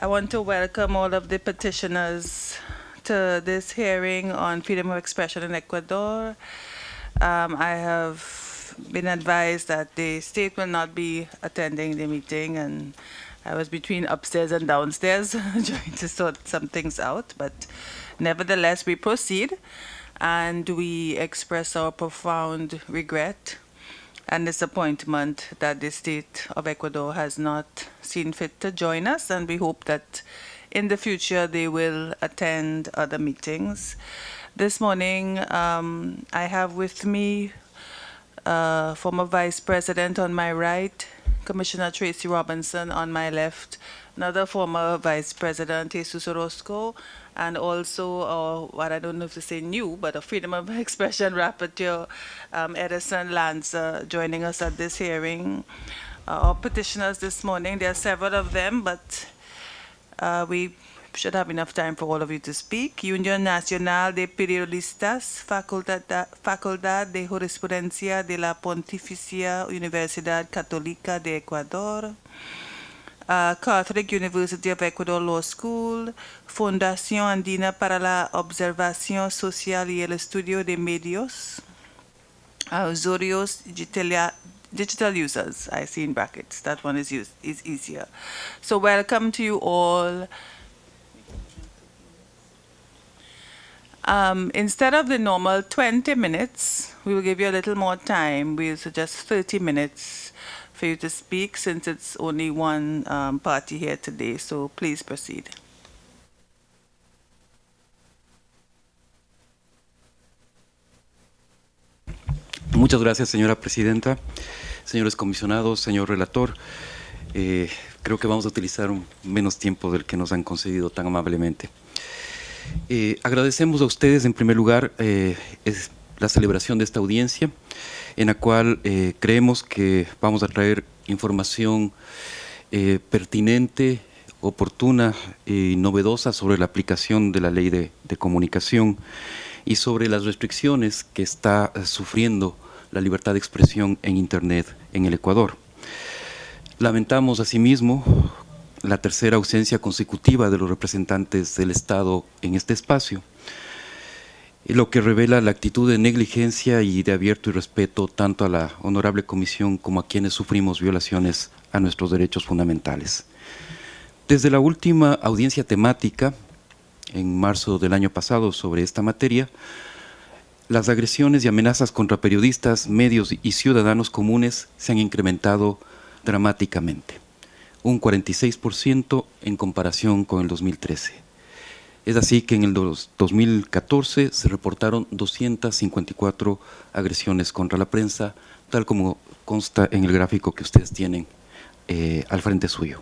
I want to welcome all of the petitioners to this hearing on freedom of expression in Ecuador. Um, I have been advised that the state will not be attending the meeting, and I was between upstairs and downstairs trying to sort some things out. But nevertheless, we proceed and we express our profound regret and disappointment that the state of Ecuador has not seen fit to join us, and we hope that in the future they will attend other meetings. This morning, um, I have with me uh, former Vice President on my right, Commissioner Tracy Robinson on my left, another former Vice President, Jesus Orozco, and also, uh, what I don't know if to say new, but a freedom of expression rapporteur, um, Edison Lanza, uh, joining us at this hearing. Uh, our petitioners this morning, there are several of them, but uh, we should have enough time for all of you to speak. Unión Nacional de Periodistas, Facultad de Jurisprudencia de la Pontificia Universidad Católica de Ecuador. Uh, Catholic University of Ecuador Law School, Fundación Andina para la Observación Social y el Estudio de Medios, uh, Zorios digital users i see in brackets that one is used is easier so welcome to you all um, instead of the normal 20 minutes we will give you a little more time we'll suggest 30 minutes for speak since it's only one um, party here today. So please proceed. Muchas gracias, señora presidenta, señores comisionados, señor relator. Eh, creo que vamos a utilizar menos tiempo del que nos han concedido tan amablemente. Eh, agradecemos a ustedes, en primer lugar, eh, la celebración de esta audiencia en la cual eh, creemos que vamos a traer información eh, pertinente, oportuna y novedosa sobre la aplicación de la ley de comunicación y sobre las restricciones que está eh, sufriendo la libertad de expresión en Internet en el Ecuador. Lamentamos asimismo la tercera ausencia consecutiva de los representantes del Estado en este espacio lo que revela la actitud de negligencia y de abierto y respeto tanto a la honorable comisión como a quienes sufrimos violaciones a nuestros derechos fundamentales. Desde la última audiencia temática, en marzo del año pasado, sobre esta materia, las agresiones y amenazas contra periodistas, medios y ciudadanos comunes se han incrementado dramáticamente, un 46% en comparación con el 2013 es así que en el 2014 se reportaron 254 agresiones contra la prensa, tal como consta en el gráfico que ustedes tienen eh, al frente suyo.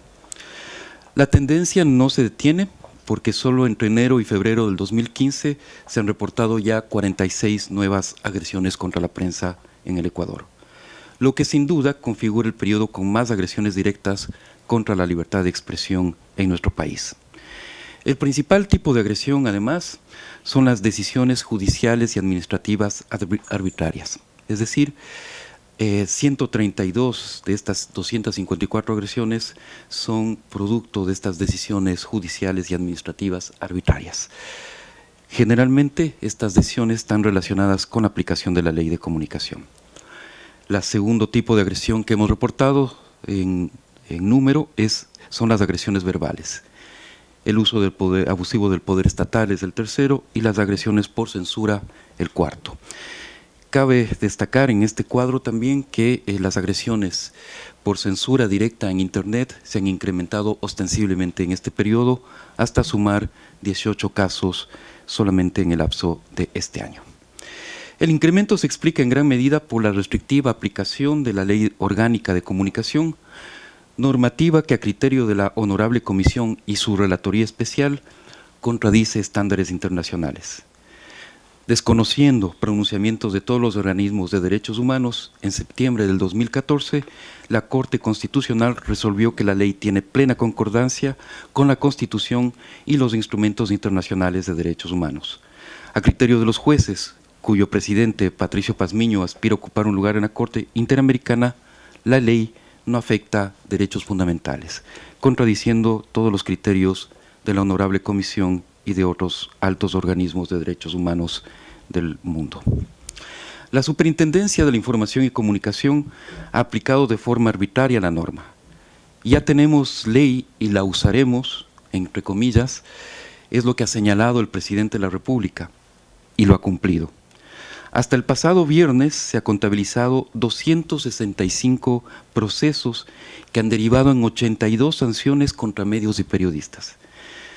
La tendencia no se detiene porque solo entre enero y febrero del 2015 se han reportado ya 46 nuevas agresiones contra la prensa en el Ecuador, lo que sin duda configura el periodo con más agresiones directas contra la libertad de expresión en nuestro país. El principal tipo de agresión, además, son las decisiones judiciales y administrativas arbitrarias. Es decir, 132 eh, de estas 254 agresiones son producto de estas decisiones judiciales y administrativas arbitrarias. Generalmente estas decisiones están relacionadas con la aplicación de la ley de comunicación. La segundo tipo de agresión que hemos reportado en, en número es, son las agresiones verbales el uso del poder, abusivo del poder estatal es el tercero y las agresiones por censura el cuarto. Cabe destacar en este cuadro también que eh, las agresiones por censura directa en Internet se han incrementado ostensiblemente en este periodo hasta sumar 18 casos solamente en el lapso de este año. El incremento se explica en gran medida por la restrictiva aplicación de la Ley Orgánica de Comunicación, normativa que a criterio de la Honorable Comisión y su Relatoría Especial contradice estándares internacionales, desconociendo pronunciamientos de todos los organismos de derechos humanos, en septiembre del 2014, la Corte Constitucional resolvió que la ley tiene plena concordancia con la Constitución y los instrumentos internacionales de derechos humanos. A criterio de los jueces, cuyo presidente Patricio Pazmiño aspira a ocupar un lugar en la Corte Interamericana, la ley no afecta derechos fundamentales, contradiciendo todos los criterios de la Honorable Comisión y de otros altos organismos de derechos humanos del mundo. La Superintendencia de la Información y Comunicación ha aplicado de forma arbitraria la norma. Ya tenemos ley y la usaremos, entre comillas, es lo que ha señalado el presidente de la República y lo ha cumplido. Hasta el pasado viernes se ha contabilizado 265 procesos que han derivado en 82 sanciones contra medios y periodistas.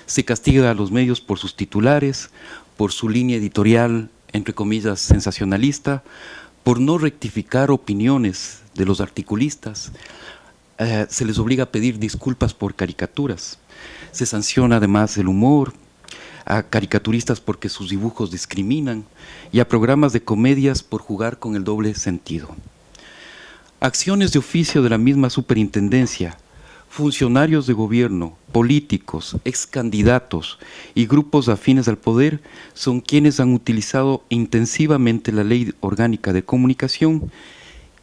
Se castiga a los medios por sus titulares, por su línea editorial, entre comillas, sensacionalista, por no rectificar opiniones de los articulistas, eh, se les obliga a pedir disculpas por caricaturas, se sanciona además el humor, a caricaturistas porque sus dibujos discriminan y a programas de comedias por jugar con el doble sentido. Acciones de oficio de la misma superintendencia, funcionarios de gobierno, políticos, ex candidatos y grupos afines al poder son quienes han utilizado intensivamente la ley orgánica de comunicación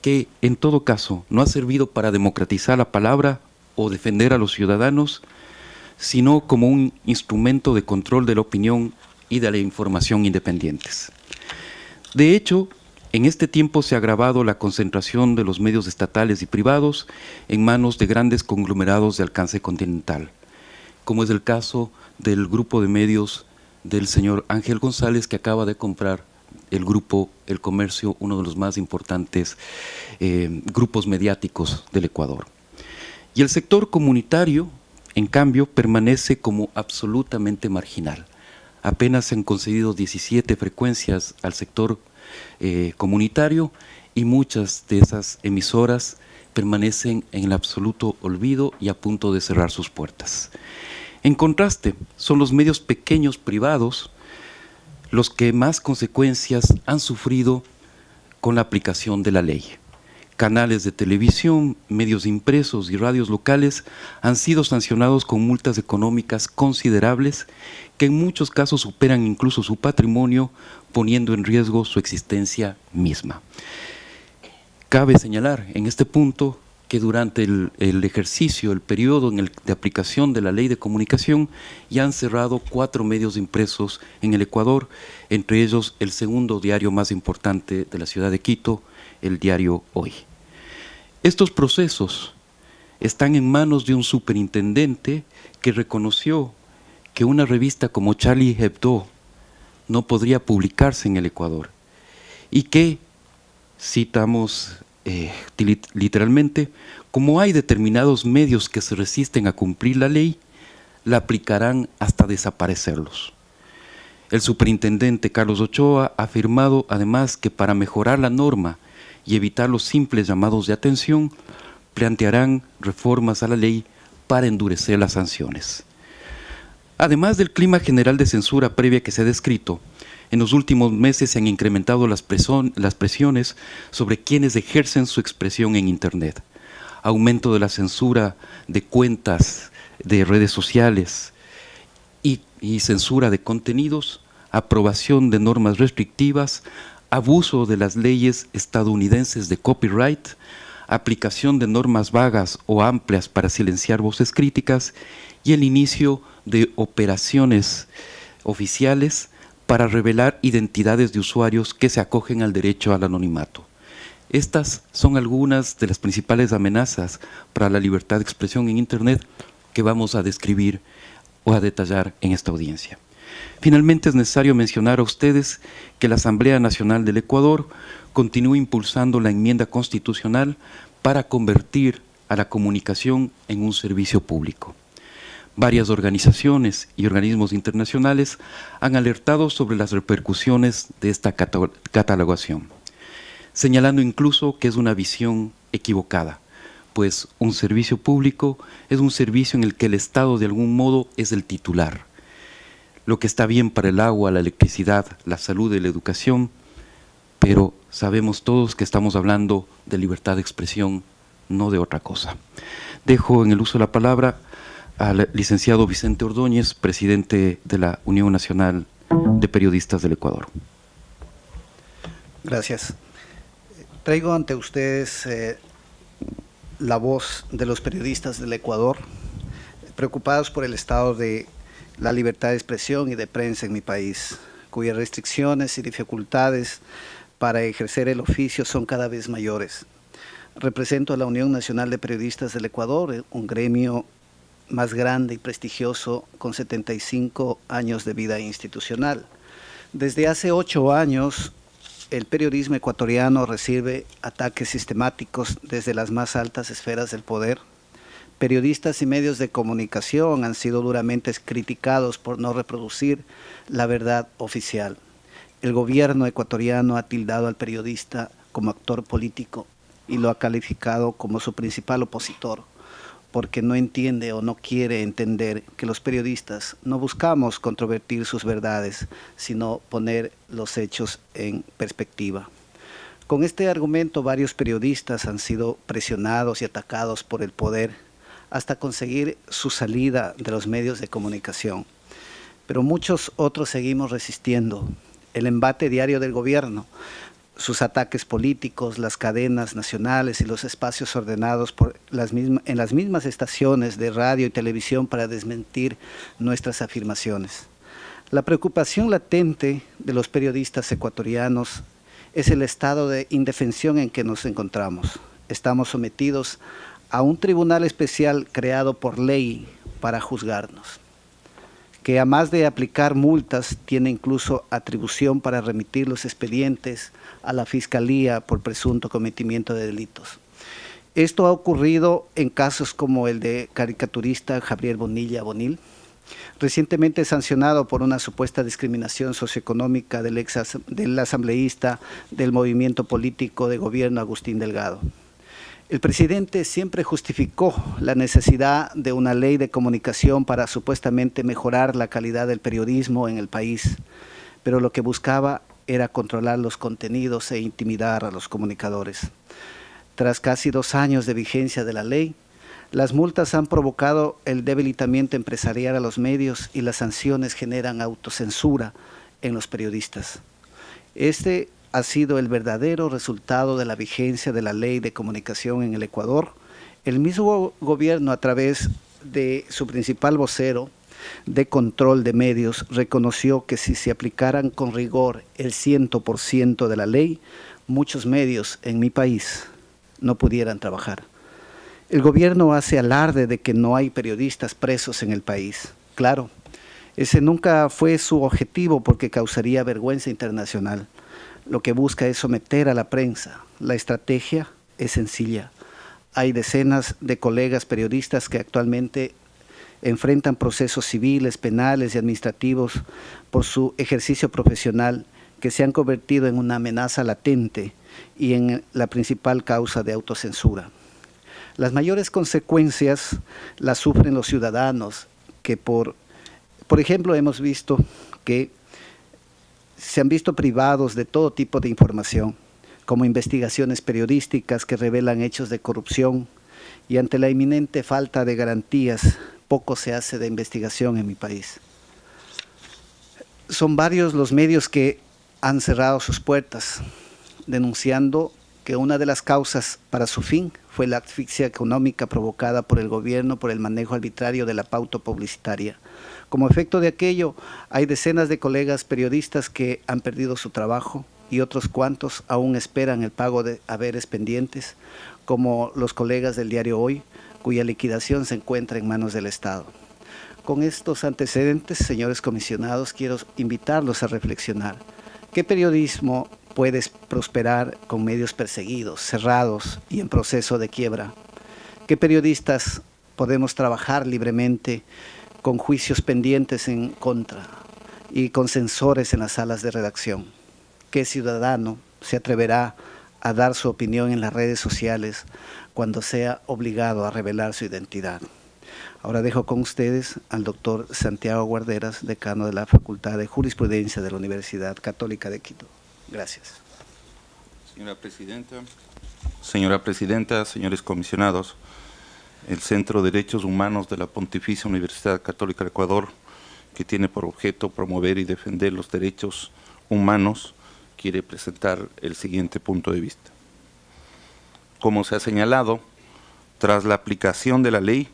que en todo caso no ha servido para democratizar la palabra o defender a los ciudadanos, sino como un instrumento de control de la opinión y de la información independientes. De hecho, en este tiempo se ha agravado la concentración de los medios estatales y privados en manos de grandes conglomerados de alcance continental, como es el caso del grupo de medios del señor Ángel González que acaba de comprar el grupo El Comercio, uno de los más importantes eh, grupos mediáticos del Ecuador. Y el sector comunitario en cambio, permanece como absolutamente marginal. Apenas se han concedido 17 frecuencias al sector eh, comunitario y muchas de esas emisoras permanecen en el absoluto olvido y a punto de cerrar sus puertas. En contraste, son los medios pequeños privados los que más consecuencias han sufrido con la aplicación de la ley. Canales de televisión, medios impresos y radios locales han sido sancionados con multas económicas considerables que en muchos casos superan incluso su patrimonio, poniendo en riesgo su existencia misma. Cabe señalar en este punto que durante el, ejercicio, el periodo en de aplicación de la ley de comunicación, ya han cerrado cuatro medios impresos en el Ecuador, entre ellos el segundo diario más importante de la ciudad de Quito, el diario Hoy. Estos procesos están en manos de un superintendente que reconoció que una revista como Charlie Hebdo no podría publicarse en el Ecuador y que, citamos eh, literalmente, como hay determinados medios que se resisten a cumplir la ley, la aplicarán hasta desaparecerlos. El superintendente Carlos Ochoa ha afirmado además que para mejorar la norma y evitar los simples llamados de atención, plantearán reformas a la ley para endurecer las sanciones. Además del clima general de censura previa que se ha descrito, en los últimos meses se han incrementado las, presiones sobre quienes ejercen su expresión en Internet. Aumento de la censura de cuentas, de redes sociales y, y censura de contenidos, aprobación de normas restrictivas, abuso de las leyes estadounidenses de copyright, aplicación de normas vagas o amplias para silenciar voces críticas y el inicio de operaciones oficiales para revelar identidades de usuarios que se acogen al derecho al anonimato. Estas son algunas de las principales amenazas para la libertad de expresión en Internet que vamos a describir o a detallar en esta audiencia. Finalmente es necesario mencionar a ustedes que la Asamblea Nacional del Ecuador continúa impulsando la enmienda constitucional para convertir a la comunicación en un servicio público. Varias organizaciones y organismos internacionales han alertado sobre las repercusiones de esta catalogación, señalando incluso que es una visión equivocada, pues un servicio público es un servicio en el que el Estado de algún modo es el titular lo que está bien para el agua, la electricidad, la salud y la educación, pero sabemos todos que estamos hablando de libertad de expresión, no de otra cosa. Dejo en el uso de la palabra al licenciado Vicente Ordóñez, presidente de la Unión Nacional de Periodistas del Ecuador. Gracias. Traigo ante ustedes eh, la voz de los periodistas del Ecuador, preocupados por el estado de la libertad de expresión y de prensa en mi país, cuyas restricciones y dificultades para ejercer el oficio son cada vez mayores. Represento a la Unión Nacional de Periodistas del Ecuador, un gremio más grande y prestigioso con 75 años de vida institucional. Desde hace ocho años, el periodismo ecuatoriano recibe ataques sistemáticos desde las más altas esferas del poder Periodistas y medios de comunicación han sido duramente criticados por no reproducir la verdad oficial. El gobierno ecuatoriano ha tildado al periodista como actor político y lo ha calificado como su principal opositor, porque no entiende o no quiere entender que los periodistas no buscamos controvertir sus verdades, sino poner los hechos en perspectiva. Con este argumento varios periodistas han sido presionados y atacados por el poder hasta conseguir su salida de los medios de comunicación. Pero muchos otros seguimos resistiendo. El embate diario del gobierno, sus ataques políticos, las cadenas nacionales y los espacios ordenados en las mismas estaciones de radio y televisión para desmentir nuestras afirmaciones. La preocupación latente de los periodistas ecuatorianos es el estado de indefensión en que nos encontramos. Estamos sometidos a un tribunal especial creado por ley para juzgarnos, que además de aplicar multas tiene incluso atribución para remitir los expedientes a la Fiscalía por presunto cometimiento de delitos. Esto ha ocurrido en casos como el de caricaturista Javier Bonilla Bonil, recientemente sancionado por una supuesta discriminación socioeconómica del, del asambleísta del movimiento político de gobierno Agustín Delgado. El presidente siempre justificó la necesidad de una ley de comunicación para supuestamente mejorar la calidad del periodismo en el país, pero lo que buscaba era controlar los contenidos e intimidar a los comunicadores. Tras casi dos años de vigencia de la ley, las multas han provocado el debilitamiento empresarial a los medios y las sanciones generan autocensura en los periodistas. Este ha sido el verdadero resultado de la vigencia de la ley de comunicación en el Ecuador, el mismo gobierno a través de su principal vocero de control de medios reconoció que si se aplicaran con rigor el 100% de la ley, muchos medios en mi país no pudieran trabajar. El gobierno hace alarde de que no hay periodistas presos en el país. Claro, ese nunca fue su objetivo porque causaría vergüenza internacional lo que busca es someter a la prensa. La estrategia es sencilla. Hay decenas de colegas periodistas que actualmente enfrentan procesos civiles, penales y administrativos por su ejercicio profesional que se han convertido en una amenaza latente y en la principal causa de autocensura. Las mayores consecuencias las sufren los ciudadanos, que por, por ejemplo hemos visto que se han visto privados de todo tipo de información, como investigaciones periodísticas que revelan hechos de corrupción y ante la inminente falta de garantías, poco se hace de investigación en mi país. Son varios los medios que han cerrado sus puertas, denunciando que una de las causas para su fin fue la asfixia económica provocada por el gobierno por el manejo arbitrario de la pauta publicitaria como efecto de aquello, hay decenas de colegas periodistas que han perdido su trabajo y otros cuantos aún esperan el pago de haberes pendientes, como los colegas del diario Hoy, cuya liquidación se encuentra en manos del Estado. Con estos antecedentes, señores comisionados, quiero invitarlos a reflexionar. ¿Qué periodismo puede prosperar con medios perseguidos, cerrados y en proceso de quiebra? ¿Qué periodistas podemos trabajar libremente con juicios pendientes en contra y con censores en las salas de redacción. ¿Qué ciudadano se atreverá a dar su opinión en las redes sociales cuando sea obligado a revelar su identidad? Ahora dejo con ustedes al doctor Santiago Guarderas, decano de la Facultad de Jurisprudencia de la Universidad Católica de Quito. Gracias. Señora Presidenta, señora Presidenta, señores comisionados, el Centro de Derechos Humanos de la Pontificia Universidad Católica del Ecuador, que tiene por objeto promover y defender los derechos humanos, quiere presentar el siguiente punto de vista. Como se ha señalado, tras la aplicación de la ley,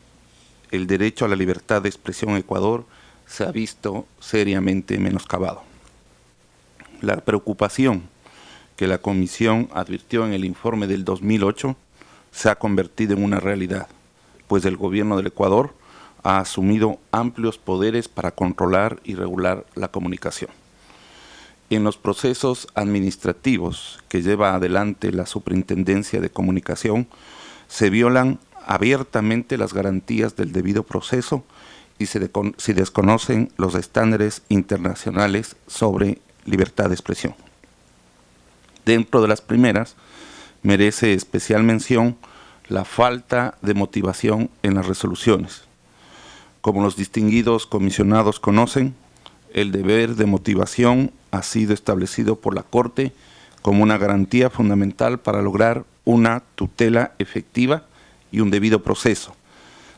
el derecho a la libertad de expresión en Ecuador se ha visto seriamente menoscabado. La preocupación que la Comisión advirtió en el informe del 2008 se ha convertido en una realidad pues el gobierno del Ecuador ha asumido amplios poderes para controlar y regular la comunicación. En los procesos administrativos que lleva adelante la Superintendencia de Comunicación, se violan abiertamente las garantías del debido proceso y se, desconocen los estándares internacionales sobre libertad de expresión. Dentro de las primeras, merece especial mención la falta de motivación en las resoluciones. Como los distinguidos comisionados conocen, el deber de motivación ha sido establecido por la Corte como una garantía fundamental para lograr una tutela efectiva y un debido proceso,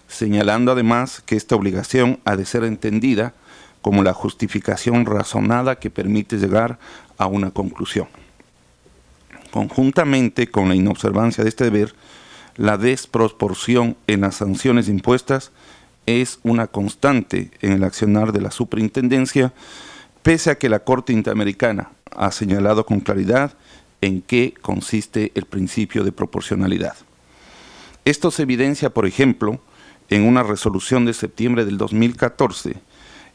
señalando además que esta obligación ha de ser entendida como la justificación razonada que permite llegar a una conclusión. Conjuntamente con la inobservancia de este deber, la desproporción en las sanciones impuestas es una constante en el accionar de la superintendencia, pese a que la Corte Interamericana ha señalado con claridad en qué consiste el principio de proporcionalidad. Esto se evidencia, por ejemplo, en una resolución de septiembre del 2014,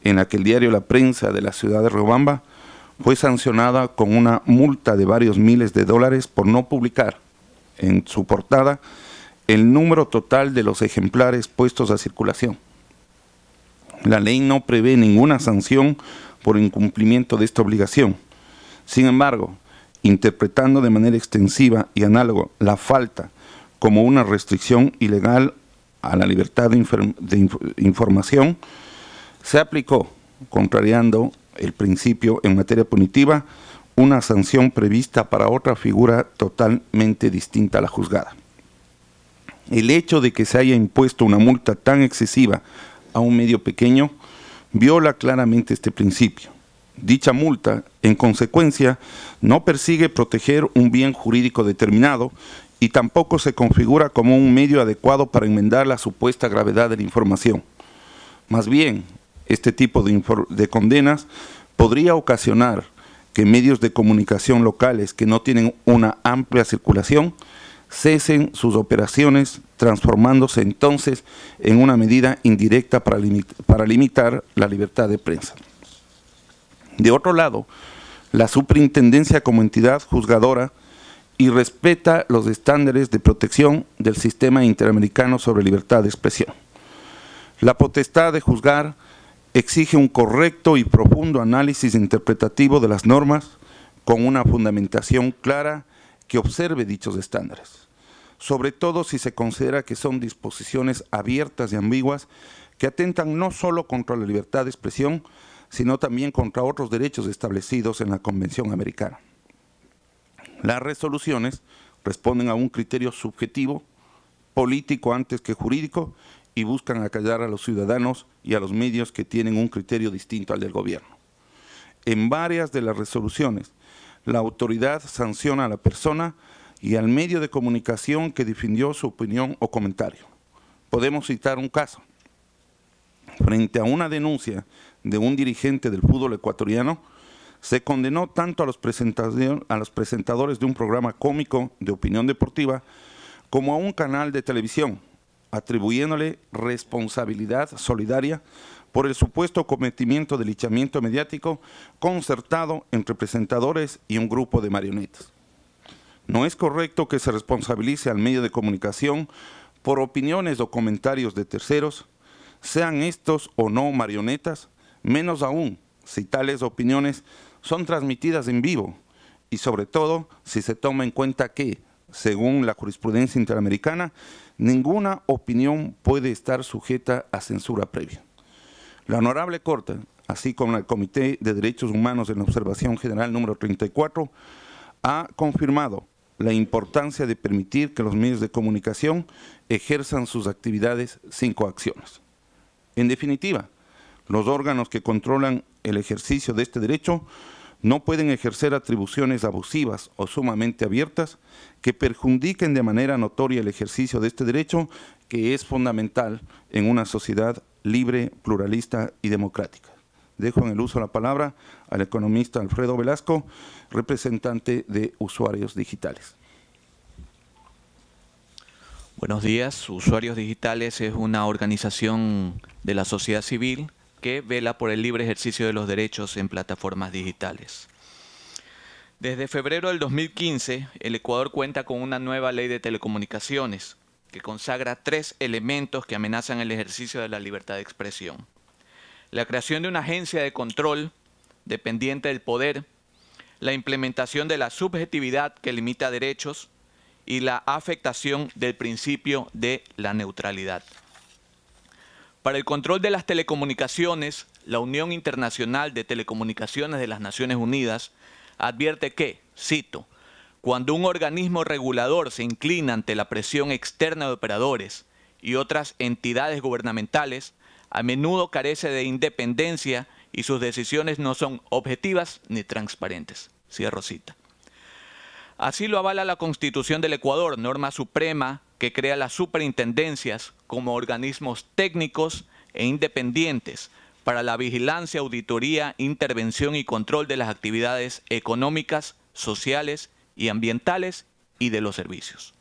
en la que el diario La Prensa de la ciudad de Riobamba fue sancionada con una multa de varios miles de dólares por no publicar en su portada el número total de los ejemplares puestos a circulación. La ley no prevé ninguna sanción por incumplimiento de esta obligación. Sin embargo, interpretando de manera extensiva y análogo la falta como una restricción ilegal a la libertad de, información, se aplicó, contrariando el principio en materia punitiva, una sanción prevista para otra figura totalmente distinta a la juzgada el hecho de que se haya impuesto una multa tan excesiva a un medio pequeño viola claramente este principio. Dicha multa, en consecuencia, no persigue proteger un bien jurídico determinado y tampoco se configura como un medio adecuado para enmendar la supuesta gravedad de la información. Más bien, este tipo de, condenas podría ocasionar que medios de comunicación locales que no tienen una amplia circulación cesen sus operaciones, transformándose entonces en una medida indirecta para, para limitar la libertad de prensa. De otro lado, la superintendencia como entidad juzgadora y respeta los estándares de protección del sistema interamericano sobre libertad de expresión. La potestad de juzgar exige un correcto y profundo análisis interpretativo de las normas con una fundamentación clara que observe dichos estándares, sobre todo si se considera que son disposiciones abiertas y ambiguas que atentan no solo contra la libertad de expresión, sino también contra otros derechos establecidos en la Convención Americana. Las resoluciones responden a un criterio subjetivo, político antes que jurídico, y buscan acallar a los ciudadanos y a los medios que tienen un criterio distinto al del gobierno. En varias de las resoluciones la autoridad sanciona a la persona y al medio de comunicación que difundió su opinión o comentario. Podemos citar un caso. Frente a una denuncia de un dirigente del fútbol ecuatoriano, se condenó tanto a los, a los presentadores de un programa cómico de opinión deportiva como a un canal de televisión, atribuyéndole responsabilidad solidaria por el supuesto cometimiento de lichamiento mediático concertado entre presentadores y un grupo de marionetas. No es correcto que se responsabilice al medio de comunicación por opiniones o comentarios de terceros, sean estos o no marionetas, menos aún si tales opiniones son transmitidas en vivo y sobre todo si se toma en cuenta que, según la jurisprudencia interamericana, ninguna opinión puede estar sujeta a censura previa. La Honorable Corte, así como el Comité de Derechos Humanos en la Observación General número 34, ha confirmado la importancia de permitir que los medios de comunicación ejerzan sus actividades sin coacciones. En definitiva, los órganos que controlan el ejercicio de este derecho no pueden ejercer atribuciones abusivas o sumamente abiertas que perjudiquen de manera notoria el ejercicio de este derecho que es fundamental en una sociedad libre, pluralista y democrática. Dejo en el uso la palabra al economista Alfredo Velasco, representante de Usuarios Digitales. Buenos días. Usuarios Digitales es una organización de la sociedad civil que vela por el libre ejercicio de los derechos en plataformas digitales. Desde febrero del 2015, el Ecuador cuenta con una nueva ley de telecomunicaciones, que consagra tres elementos que amenazan el ejercicio de la libertad de expresión. La creación de una agencia de control dependiente del poder, la implementación de la subjetividad que limita derechos y la afectación del principio de la neutralidad. Para el control de las telecomunicaciones, la Unión Internacional de Telecomunicaciones de las Naciones Unidas advierte que, cito, cuando un organismo regulador se inclina ante la presión externa de operadores y otras entidades gubernamentales, a menudo carece de independencia y sus decisiones no son objetivas ni transparentes. Cierro cita. Así lo avala la Constitución del Ecuador, norma suprema que crea las superintendencias como organismos técnicos e independientes para la vigilancia, auditoría, intervención y control de las actividades económicas, sociales y y ambientales y de los servicios.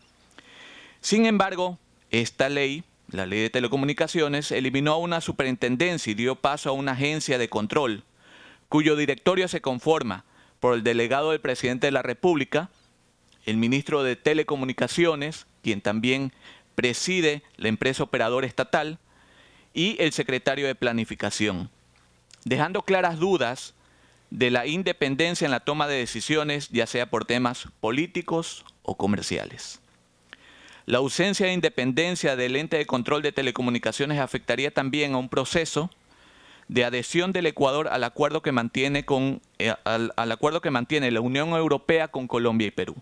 Sin embargo, esta ley, la ley de telecomunicaciones, eliminó a una superintendencia y dio paso a una agencia de control, cuyo directorio se conforma por el delegado del presidente de la República, el ministro de Telecomunicaciones, quien también preside la empresa operadora estatal, y el secretario de Planificación, dejando claras dudas de la independencia en la toma de decisiones, ya sea por temas políticos o comerciales. La ausencia de independencia del ente de control de telecomunicaciones afectaría también a un proceso de adhesión del Ecuador al acuerdo que mantiene, eh, acuerdo que mantiene la Unión Europea con Colombia y Perú.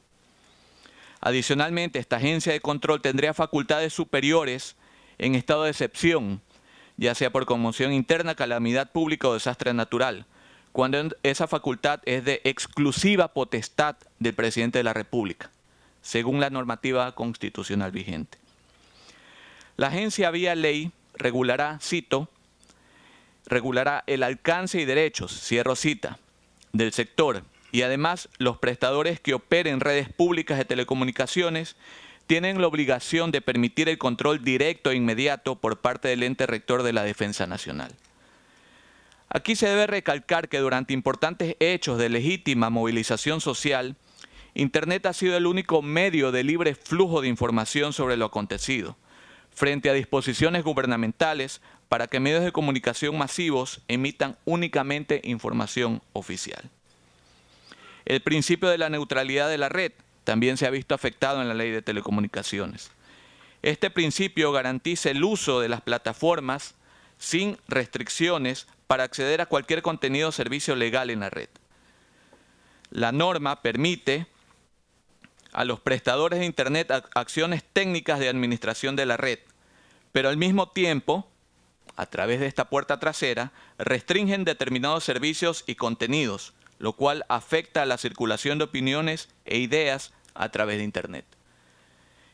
Adicionalmente, esta agencia de control tendría facultades superiores en estado de excepción, ya sea por conmoción interna, calamidad pública o desastre natural, cuando esa facultad es de exclusiva potestad del presidente de la República, según la normativa constitucional vigente. La agencia vía ley regulará, cito, regulará el alcance y derechos, cierro cita, del sector y además los prestadores que operen redes públicas de telecomunicaciones tienen la obligación de permitir el control directo e inmediato por parte del ente rector de la Defensa Nacional. Aquí se debe recalcar que durante importantes hechos de legítima movilización social, Internet ha sido el único medio de libre flujo de información sobre lo acontecido, frente a disposiciones gubernamentales para que medios de comunicación masivos emitan únicamente información oficial. El principio de la neutralidad de la red también se ha visto afectado en la ley de telecomunicaciones. Este principio garantiza el uso de las plataformas sin restricciones para acceder a cualquier contenido o servicio legal en la red. La norma permite a los prestadores de Internet acciones técnicas de administración de la red, pero al mismo tiempo, a través de esta puerta trasera, restringen determinados servicios y contenidos, lo cual afecta a la circulación de opiniones e ideas a través de Internet.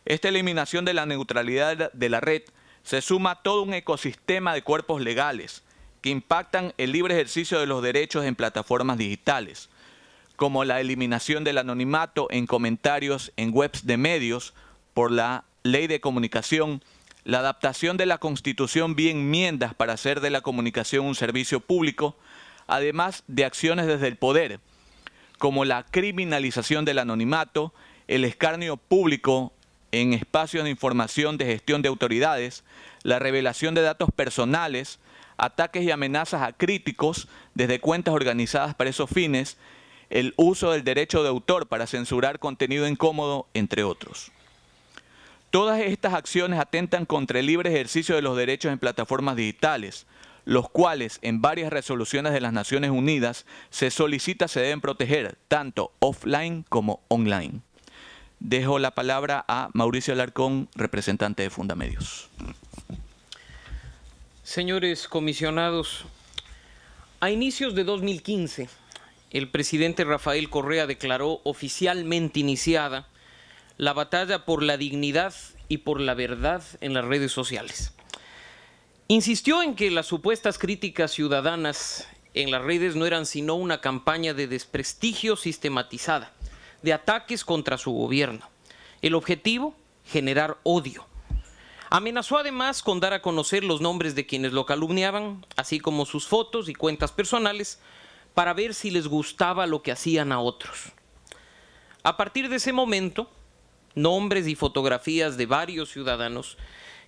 Esta eliminación de la neutralidad de la red se suma a todo un ecosistema de cuerpos legales, que impactan el libre ejercicio de los derechos en plataformas digitales, como la eliminación del anonimato en comentarios en webs de medios por la ley de comunicación, la adaptación de la Constitución vía enmiendas para hacer de la comunicación un servicio público, además de acciones desde el poder, como la criminalización del anonimato, el escarnio público en espacios de información de gestión de autoridades, la revelación de datos personales, ataques y amenazas a críticos desde cuentas organizadas para esos fines, el uso del derecho de autor para censurar contenido incómodo, entre otros. Todas estas acciones atentan contra el libre ejercicio de los derechos en plataformas digitales, los cuales en varias resoluciones de las Naciones Unidas se solicita se deben proteger, tanto offline como online. Dejo la palabra a Mauricio Alarcón, representante de Fundamedios. Señores comisionados, a inicios de 2015, el presidente Rafael Correa declaró oficialmente iniciada la batalla por la dignidad y por la verdad en las redes sociales. Insistió en que las supuestas críticas ciudadanas en las redes no eran sino una campaña de desprestigio sistematizada, de ataques contra su gobierno. El objetivo, generar odio Amenazó además con dar a conocer los nombres de quienes lo calumniaban, así como sus fotos y cuentas personales, para ver si les gustaba lo que hacían a otros. A partir de ese momento, nombres y fotografías de varios ciudadanos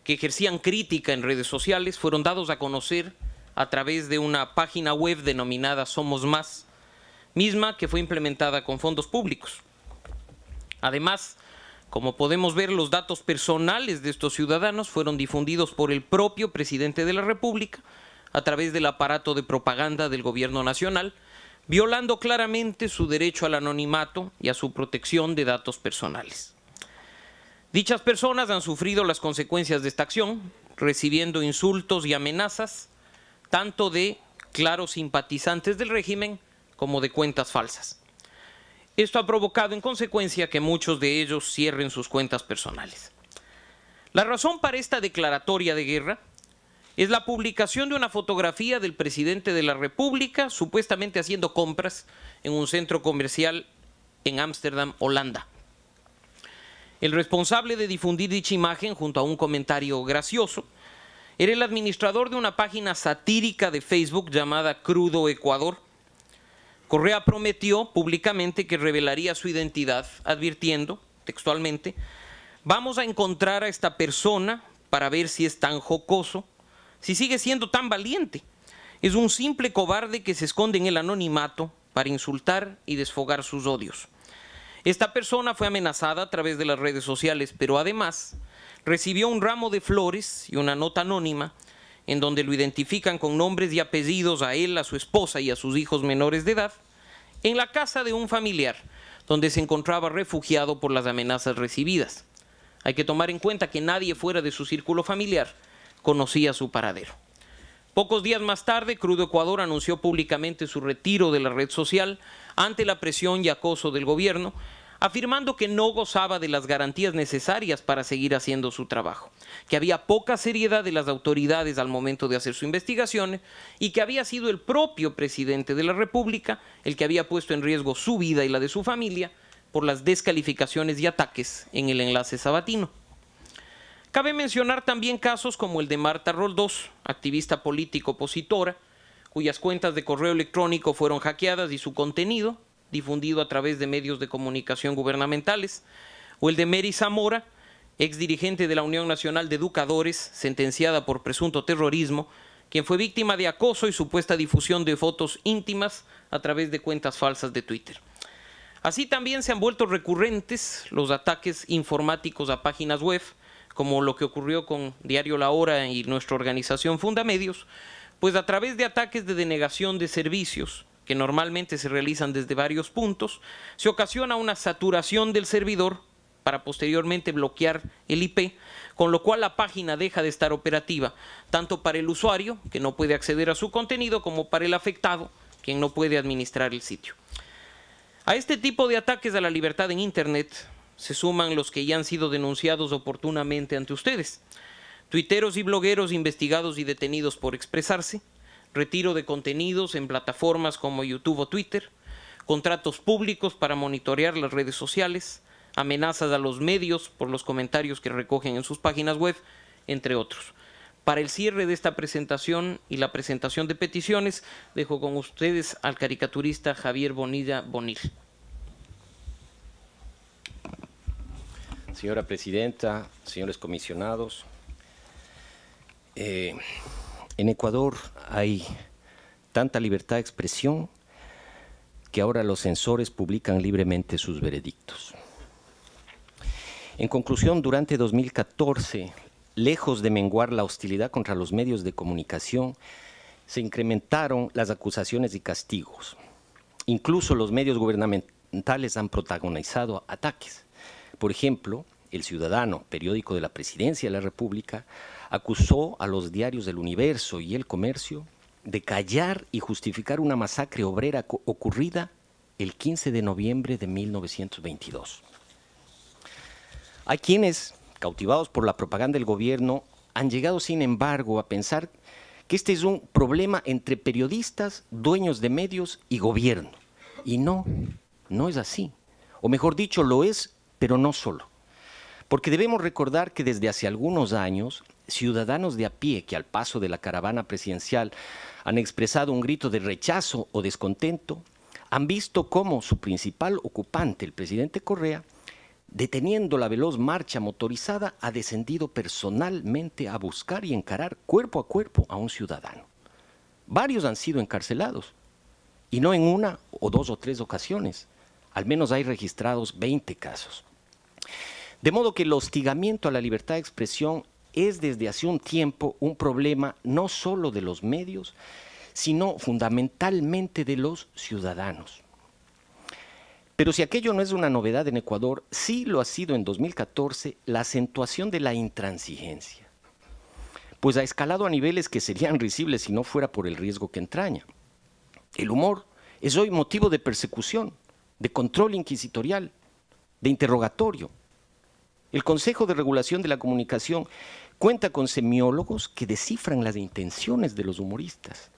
que ejercían crítica en redes sociales fueron dados a conocer a través de una página web denominada Somos Más, misma que fue implementada con fondos públicos. Además, como podemos ver, los datos personales de estos ciudadanos fueron difundidos por el propio presidente de la República a través del aparato de propaganda del gobierno nacional, violando claramente su derecho al anonimato y a su protección de datos personales. Dichas personas han sufrido las consecuencias de esta acción, recibiendo insultos y amenazas, tanto de claros simpatizantes del régimen como de cuentas falsas. Esto ha provocado en consecuencia que muchos de ellos cierren sus cuentas personales. La razón para esta declaratoria de guerra es la publicación de una fotografía del presidente de la República supuestamente haciendo compras en un centro comercial en Ámsterdam, Holanda. El responsable de difundir dicha imagen junto a un comentario gracioso era el administrador de una página satírica de Facebook llamada Crudo Ecuador, Correa prometió públicamente que revelaría su identidad, advirtiendo textualmente, vamos a encontrar a esta persona para ver si es tan jocoso, si sigue siendo tan valiente. Es un simple cobarde que se esconde en el anonimato para insultar y desfogar sus odios. Esta persona fue amenazada a través de las redes sociales, pero además recibió un ramo de flores y una nota anónima en donde lo identifican con nombres y apellidos a él, a su esposa y a sus hijos menores de edad, en la casa de un familiar, donde se encontraba refugiado por las amenazas recibidas. Hay que tomar en cuenta que nadie fuera de su círculo familiar conocía su paradero. Pocos días más tarde, Crudo Ecuador anunció públicamente su retiro de la red social ante la presión y acoso del gobierno, afirmando que no gozaba de las garantías necesarias para seguir haciendo su trabajo, que había poca seriedad de las autoridades al momento de hacer su investigación y que había sido el propio presidente de la República el que había puesto en riesgo su vida y la de su familia por las descalificaciones y ataques en el enlace sabatino. Cabe mencionar también casos como el de Marta Roldós, activista político opositora, cuyas cuentas de correo electrónico fueron hackeadas y su contenido, difundido a través de medios de comunicación gubernamentales, o el de Mary Zamora, ex dirigente de la Unión Nacional de Educadores, sentenciada por presunto terrorismo, quien fue víctima de acoso y supuesta difusión de fotos íntimas a través de cuentas falsas de Twitter. Así también se han vuelto recurrentes los ataques informáticos a páginas web, como lo que ocurrió con Diario La Hora y nuestra organización Fundamedios, pues a través de ataques de denegación de servicios, que normalmente se realizan desde varios puntos, se ocasiona una saturación del servidor para posteriormente bloquear el IP, con lo cual la página deja de estar operativa, tanto para el usuario, que no puede acceder a su contenido, como para el afectado, quien no puede administrar el sitio. A este tipo de ataques a la libertad en Internet se suman los que ya han sido denunciados oportunamente ante ustedes. Tuiteros y blogueros investigados y detenidos por expresarse, retiro de contenidos en plataformas como YouTube o Twitter, contratos públicos para monitorear las redes sociales, amenazas a los medios por los comentarios que recogen en sus páginas web, entre otros. Para el cierre de esta presentación y la presentación de peticiones, dejo con ustedes al caricaturista Javier Bonilla Bonil. Señora Presidenta, señores comisionados, eh, en Ecuador hay tanta libertad de expresión que ahora los censores publican libremente sus veredictos. En conclusión, durante 2014, lejos de menguar la hostilidad contra los medios de comunicación, se incrementaron las acusaciones y castigos. Incluso los medios gubernamentales han protagonizado ataques. Por ejemplo, El Ciudadano, periódico de la Presidencia de la República, acusó a los diarios del universo y el comercio de callar y justificar una masacre obrera ocurrida el 15 de noviembre de 1922. Hay quienes, cautivados por la propaganda del gobierno, han llegado sin embargo a pensar que este es un problema entre periodistas, dueños de medios y gobierno. Y no, no es así. O mejor dicho, lo es, pero no solo. Porque debemos recordar que desde hace algunos años, ciudadanos de a pie que al paso de la caravana presidencial han expresado un grito de rechazo o descontento, han visto cómo su principal ocupante, el presidente Correa, deteniendo la veloz marcha motorizada, ha descendido personalmente a buscar y encarar cuerpo a cuerpo a un ciudadano. Varios han sido encarcelados, y no en una o dos o tres ocasiones. Al menos hay registrados 20 casos. De modo que el hostigamiento a la libertad de expresión es desde hace un tiempo un problema no solo de los medios, sino fundamentalmente de los ciudadanos. Pero si aquello no es una novedad en Ecuador, sí lo ha sido en 2014 la acentuación de la intransigencia, pues ha escalado a niveles que serían risibles si no fuera por el riesgo que entraña. El humor es hoy motivo de persecución, de control inquisitorial, de interrogatorio, el Consejo de Regulación de la Comunicación cuenta con semiólogos que descifran las intenciones de los humoristas.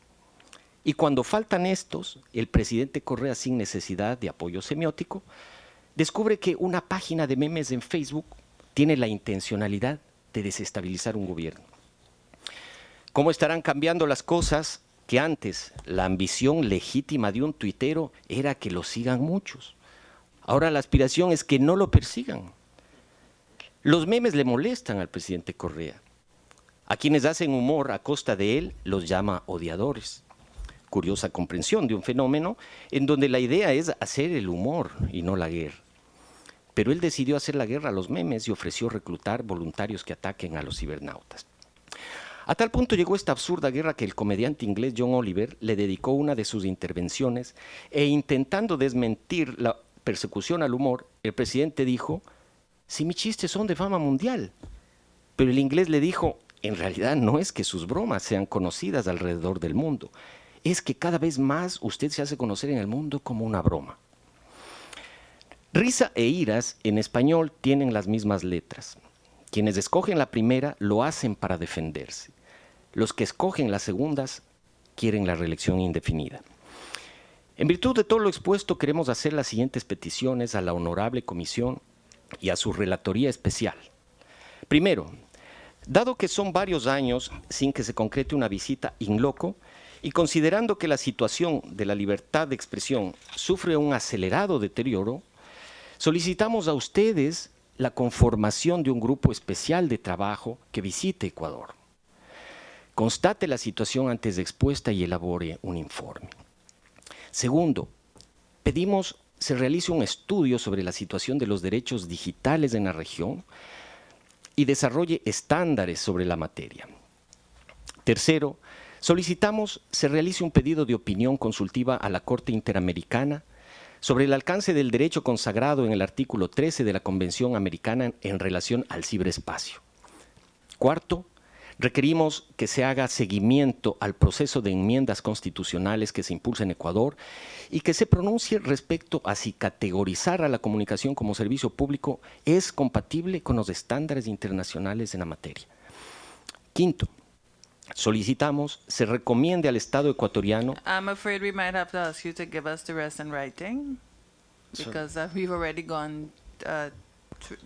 Y cuando faltan estos, el presidente Correa, sin necesidad de apoyo semiótico, descubre que una página de memes en Facebook tiene la intencionalidad de desestabilizar un gobierno. ¿Cómo estarán cambiando las cosas que antes la ambición legítima de un tuitero era que lo sigan muchos? Ahora la aspiración es que no lo persigan, los memes le molestan al presidente Correa. A quienes hacen humor a costa de él los llama odiadores. Curiosa comprensión de un fenómeno en donde la idea es hacer el humor y no la guerra. Pero él decidió hacer la guerra a los memes y ofreció reclutar voluntarios que ataquen a los cibernautas. A tal punto llegó esta absurda guerra que el comediante inglés John Oliver le dedicó una de sus intervenciones e intentando desmentir la persecución al humor, el presidente dijo, si mis chistes son de fama mundial. Pero el inglés le dijo, en realidad no es que sus bromas sean conocidas alrededor del mundo, es que cada vez más usted se hace conocer en el mundo como una broma. Risa e iras en español tienen las mismas letras. Quienes escogen la primera lo hacen para defenderse. Los que escogen las segundas quieren la reelección indefinida. En virtud de todo lo expuesto, queremos hacer las siguientes peticiones a la Honorable Comisión y a su Relatoría Especial. Primero, dado que son varios años sin que se concrete una visita in loco, y considerando que la situación de la libertad de expresión sufre un acelerado deterioro, solicitamos a ustedes la conformación de un grupo especial de trabajo que visite Ecuador, constate la situación antes de expuesta y elabore un informe. Segundo, pedimos se realice un estudio sobre la situación de los derechos digitales en la región y desarrolle estándares sobre la materia. Tercero, solicitamos se realice un pedido de opinión consultiva a la Corte Interamericana sobre el alcance del derecho consagrado en el artículo 13 de la Convención Americana en relación al ciberespacio. Cuarto, Requerimos que se haga seguimiento al proceso de enmiendas constitucionales que se impulsa en Ecuador y que se pronuncie respecto a si categorizar a la comunicación como servicio público es compatible con los estándares internacionales en la materia. Quinto, solicitamos se recomiende al Estado ecuatoriano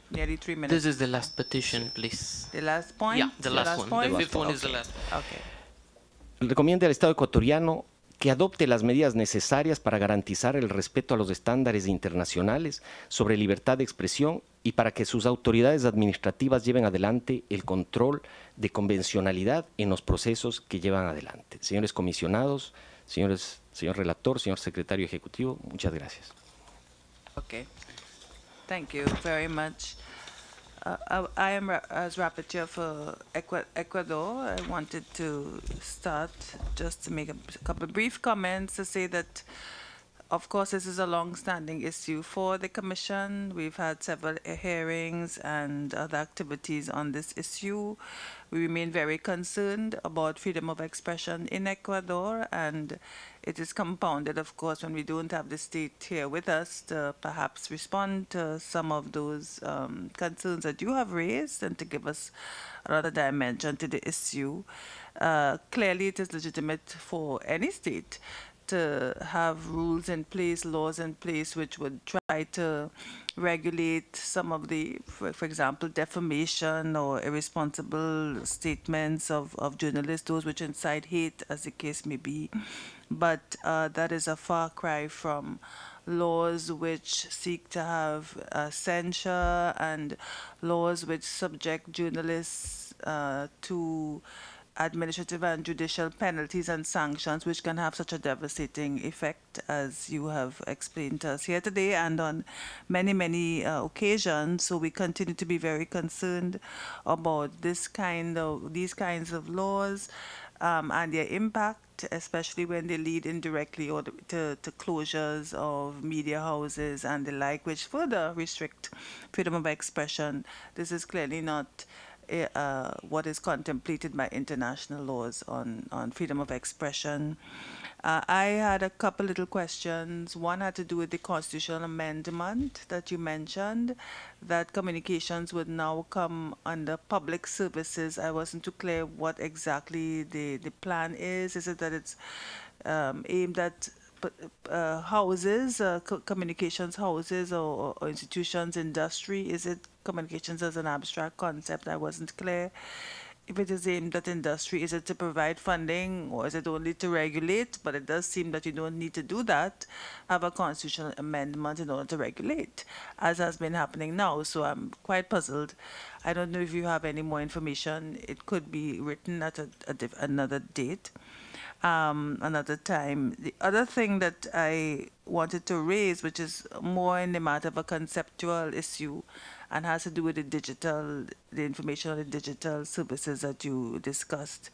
nearly minutes. This is the last petition, please. The last point? Yeah, the, last, one. The is the last Okay. al Estado ecuatoriano que adopte las medidas necesarias para garantizar el respeto a los estándares internacionales sobre libertad de expresión y para que sus autoridades administrativas lleven adelante el control de convencionalidad en los procesos que llevan adelante. Señores comisionados, señores, señor relator, señor secretario ejecutivo, muchas gracias. Okay. Thank you very much. Uh, I am as rapporteur for Ecuador. I wanted to start just to make a couple of brief comments to say that, of course, this is a long-standing issue for the Commission. We've had several hearings and other activities on this issue. We remain very concerned about freedom of expression in Ecuador, and it is compounded, of course, when we don't have the state here with us to perhaps respond to some of those um, concerns that you have raised and to give us another dimension to the issue. Uh, clearly, it is legitimate for any state to have rules in place, laws in place, which would try to regulate some of the, for, for, example, defamation or irresponsible statements of, of journalists, those which incite hate, as the case may be but uh, that is a far cry from laws which seek to have uh, censure and laws which subject journalists uh, to administrative and judicial penalties and sanctions, which can have such a devastating effect, as you have explained to us here today and on many, many uh, occasions. So we continue to be very concerned about this kind of these kinds of laws um, and their impact, especially when they lead indirectly or to, to closures of media houses and the like, which further restrict freedom of expression. This is clearly not Eh, uh, what is contemplated by international laws on, on freedom of expression. Uh, I had a couple little questions. One had to do with the constitutional amendment that you mentioned, that communications would now come under public services. I wasn't too clear what exactly the, the plan is. Is it that it's um, aimed at uh, houses, uh, communications houses or, or, institutions, industry? Is it communications as an abstract concept? I wasn't clear. If it is aimed at industry, is it to provide funding or is it only to regulate? But it does seem that you don't need to do that, have a constitutional amendment in order to regulate, as has been happening now. So I'm quite puzzled. I don't know if you have any more information. It could be written at a, a another date um, another time. The other thing that I wanted to raise, which is more in the matter of a conceptual issue and has to do with the digital, the information on the digital services that you discussed.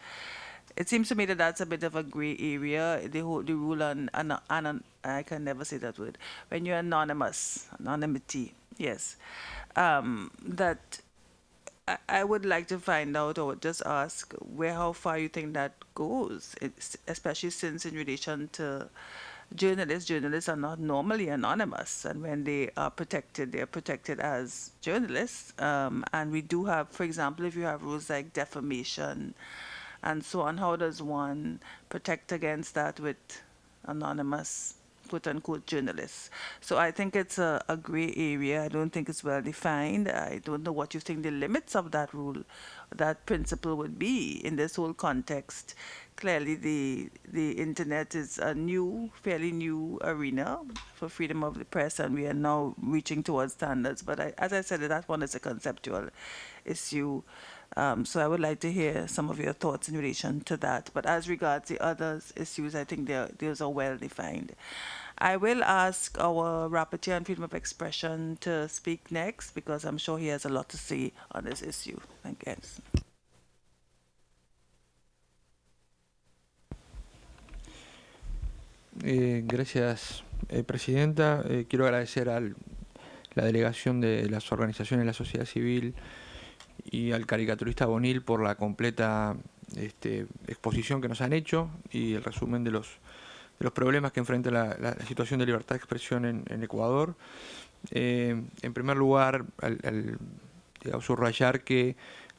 It seems to me that that's a bit of a gray area. The whole, the rule on, on, on I can never say that word when you're anonymous, anonymity. Yes, um, that I, would like to find out or just ask where how far you think that goes, it's, especially since in relation to journalists, journalists are not normally anonymous, and when they are protected, they are protected as journalists. Um, and we do have, for example, if you have rules like defamation and so on, how does one protect against that with anonymous quote unquote journalists. So I think it's a, a gray area. I don't think it's well defined. I don't know what you think the limits of that rule, that principle would be in this whole context. Clearly, the the internet is a new, fairly new arena for freedom of the press, and we are now reaching towards standards. But I, as I said, that one is a conceptual issue. Um, so I would like to hear some of your thoughts in relation to that. But as regards the other issues, I think those are well defined. I will ask our rapporteur on freedom of expression to speak next because I'm sure he has a lot to say on this issue. Thank you. Eh, gracias, eh, Presidenta. Eh, quiero agradecer a la delegación de las organizaciones de la sociedad civil, y al caricaturista Bonil por la completa este, exposición que nos han hecho y el resumen de los, los problemas que enfrenta la, situación de libertad de expresión en, Ecuador. Eh, en primer lugar, al, subrayar que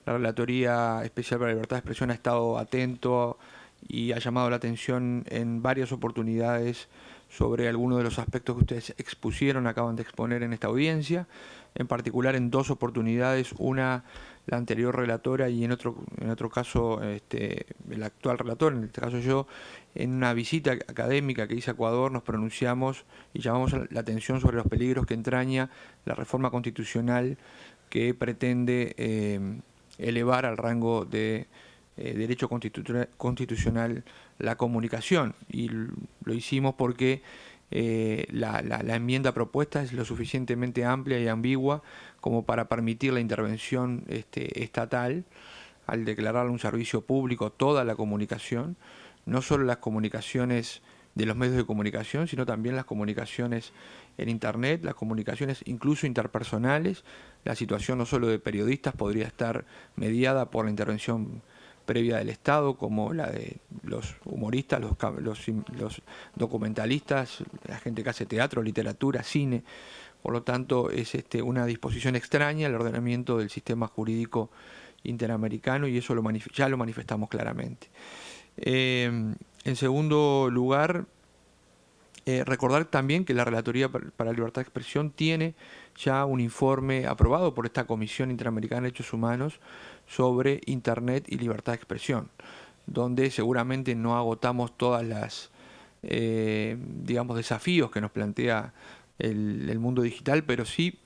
la Relatoría Especial para la Libertad de Expresión ha estado atento y ha llamado la atención en varias oportunidades sobre algunos de los aspectos que ustedes expusieron, acaban de exponer en esta audiencia, en particular en dos oportunidades, una la anterior relatora y en otro, en otro caso este, el actual relator, en este caso yo, en una visita académica que hice a Ecuador nos pronunciamos y llamamos la atención sobre los peligros que entraña la reforma constitucional que pretende eh, elevar al rango de eh, derecho constitucional la comunicación y lo hicimos porque eh, la, enmienda propuesta es lo suficientemente amplia y ambigua como para permitir la intervención este, estatal al declarar un servicio público toda la comunicación, no solo las comunicaciones de los medios de comunicación, sino también las comunicaciones en Internet, las comunicaciones incluso interpersonales. La situación no solo de periodistas podría estar mediada por la intervención previa del Estado, como la de los humoristas, los, documentalistas, la gente que hace teatro, literatura, cine. Por lo tanto, es este, una disposición extraña el ordenamiento del sistema jurídico interamericano y eso lo ya lo manifestamos claramente. Em, en segundo lugar, eh, recordar también que la Relatoría para la Libertad de Expresión tiene ya un informe aprobado por esta Comisión Interamericana de Derechos Humanos sobre Internet y libertad de expresión, donde seguramente no agotamos todas las, eh, digamos, desafíos que nos plantea el, mundo digital, pero sí,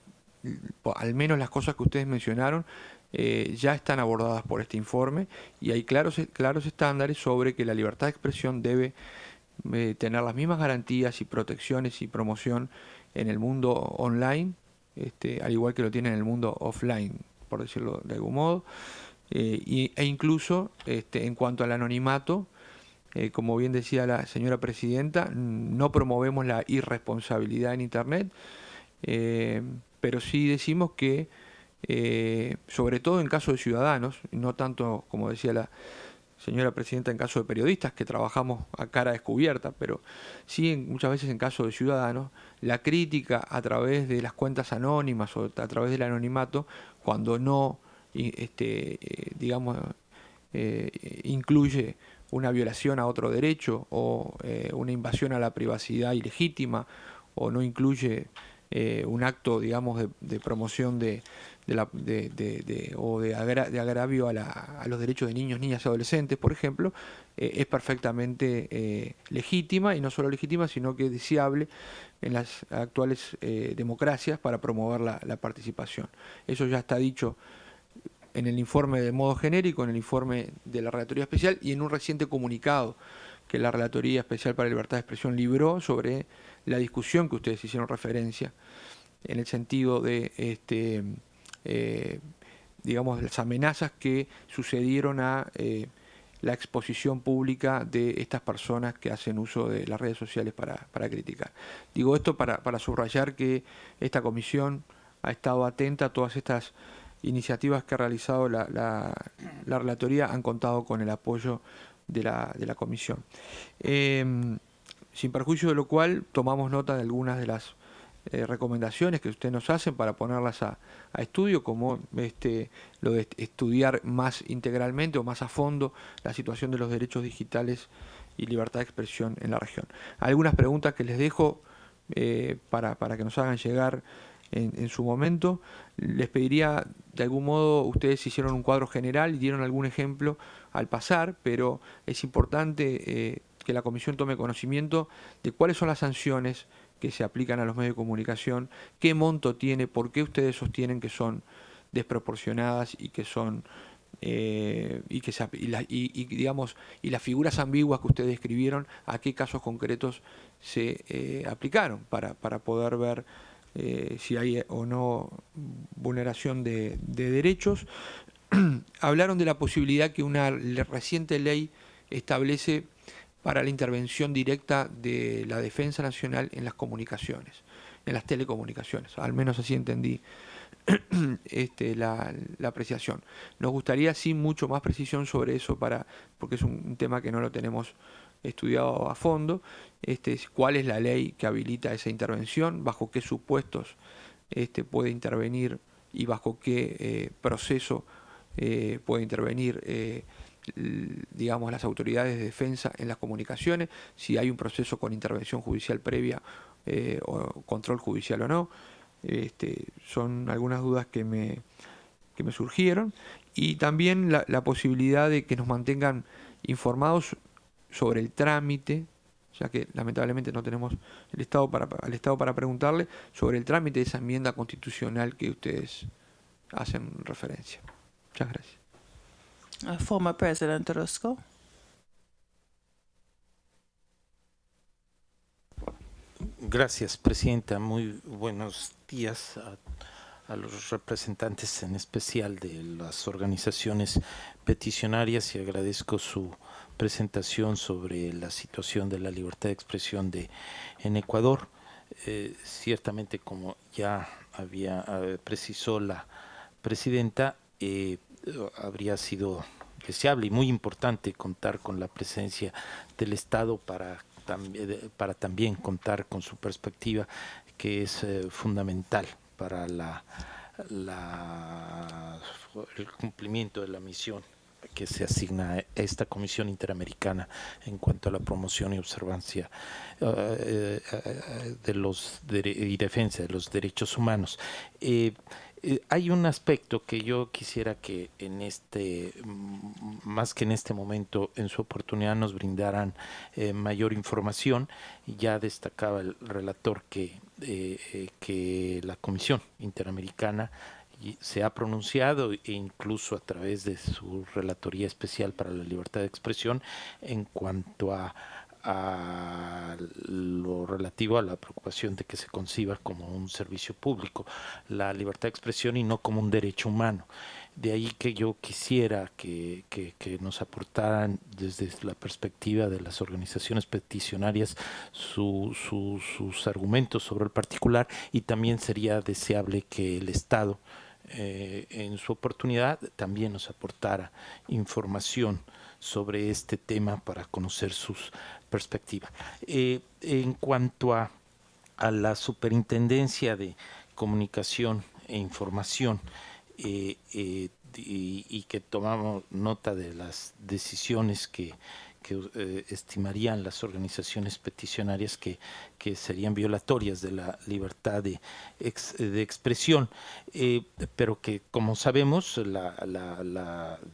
al menos las cosas que ustedes mencionaron, eh, ya están abordadas por este informe y hay claros, claros estándares sobre que la libertad de expresión debe eh, tener las mismas garantías y protecciones y promoción en el mundo online este, al igual que lo tiene en el mundo offline, por decirlo de algún modo, eh, e incluso este, en cuanto al anonimato, eh, como bien decía la señora presidenta, no promovemos la irresponsabilidad en Internet, eh, pero sí decimos que, sobre todo en caso de ciudadanos, no tanto como decía la señora presidenta, en caso de periodistas que trabajamos a cara descubierta, pero sí muchas veces en caso de ciudadanos, la crítica a través de las cuentas anónimas o a través del anonimato, cuando no, este, eh, digamos, eh, incluye una violación a otro derecho o eh, una invasión a la privacidad ilegítima o no incluye un acto, digamos, de promoción de, la, de, de, o de, agravio a, los derechos de niños, niñas y adolescentes, por ejemplo, eh, es perfectamente eh, legítima y no solo legítima, sino que es deseable en las actuales eh, democracias para promover la, participación. Eso ya está dicho en el informe de modo genérico, en el informe de la Relatoría Especial y en un reciente comunicado que la Relatoría Especial para Libertad de Expresión libró sobre la discusión que ustedes hicieron referencia, en el sentido de este, eh, digamos, las amenazas que sucedieron a eh, la exposición pública de estas personas que hacen uso de las redes sociales para, para criticar. Digo esto para, subrayar que esta comisión ha estado atenta a todas estas iniciativas que ha realizado la, relatoría, han contado con el apoyo de la, comisión. Em, sin perjuicio de lo cual, tomamos nota de algunas de las eh, recomendaciones que ustedes nos hacen para ponerlas a, estudio, como este, lo de estudiar más integralmente o más a fondo la situación de los derechos digitales y libertad de expresión en la región. Algunas preguntas que les dejo eh, para, que nos hagan llegar en, su momento. Les pediría, de algún modo, ustedes hicieron un cuadro general y dieron algún ejemplo al pasar, pero es importante eh, que la Comisión tome conocimiento de cuáles son las sanciones que se aplican a los medios de comunicación, qué monto tiene, por qué ustedes sostienen que son desproporcionadas y que son eh, y que digamos y las figuras ambiguas que ustedes escribieron a qué casos concretos se eh, aplicaron para, para, poder ver eh, si hay o no vulneración de derechos hablaron de la posibilidad que una reciente ley establece para la intervención directa de la defensa nacional en las comunicaciones, en las telecomunicaciones. Al menos así entendí este, la, apreciación. Nos gustaría sí mucho más precisión sobre eso para, porque es un, tema que no lo tenemos estudiado a fondo. Este, ¿Cuál es la ley que habilita esa intervención? ¿Bajo qué supuestos este, puede intervenir y bajo qué eh, proceso eh, puede intervenir? Eh, digamos, las autoridades de defensa en las comunicaciones, si hay un proceso con intervención judicial previa eh, o control judicial o no. Este, son algunas dudas que me, que me surgieron. Y también la, la posibilidad de que nos mantengan informados sobre el trámite ya que lamentablemente no tenemos el Estado para, al Estado para preguntarle sobre el trámite de esa enmienda constitucional que ustedes hacen referencia. Muchas gracias former President Gracias, Presidenta. Muy buenos días a, los representantes, en especial de las organizaciones peticionarias, y agradezco su presentación sobre la situación de la libertad de expresión de, en Ecuador. Eh, ciertamente, como ya había eh, precisó la presidenta, eh, eh, habría sido deseable y muy importante contar con la presencia del Estado para, para también contar con su perspectiva, que es eh, fundamental para la, el cumplimiento de la misión que se asigna a esta Comisión Interamericana en cuanto a la promoción y observancia eh, de los y defensa de los derechos humanos. Eh, hay un aspecto que yo quisiera que en este, mm, más que en este momento, en su oportunidad nos brindaran eh, mayor información. Ya destacaba el relator que, eh, que la Comisión Interamericana se ha pronunciado e incluso a través de su Relatoría Especial para la Libertad de Expresión en cuanto a a lo relativo a la preocupación de que se conciba como un servicio público, la libertad de expresión y no como un derecho humano. De ahí que yo quisiera que, nos aportaran desde la perspectiva de las organizaciones peticionarias sus argumentos sobre el particular y también sería deseable que el Estado eh, en su oportunidad también nos aportara información sobre este tema para conocer sus perspectiva. Eh, en cuanto a, la superintendencia de comunicación e información, eh, eh, y, que tomamos nota de las decisiones que, estimarían las organizaciones peticionarias que, serían violatorias de la libertad de, expresión, pero que como sabemos,